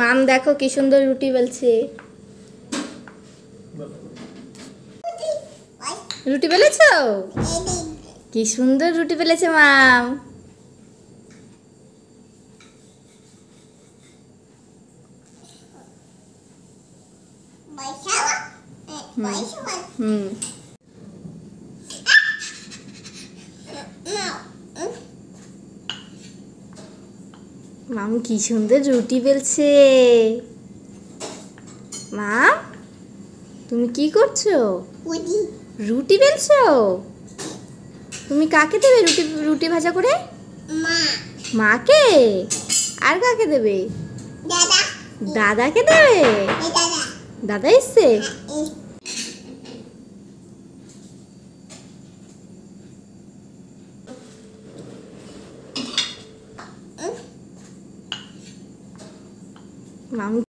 মাম দেখো কি সুন্দর রুটি বলছে রুটি বেলেছ কি সুন্দর রুটি বেলেছে মাম হুম মাম কি সুন্দর রুটি বেলছে মা তুমি কি করছো রুটি বেলছো তুমি কাকে দেবে রুটি রুটি ভাজা করে মাকে আর কাকে দেবে দাদাকে দেবে দাদা এসছে হ্যাঁ, mặn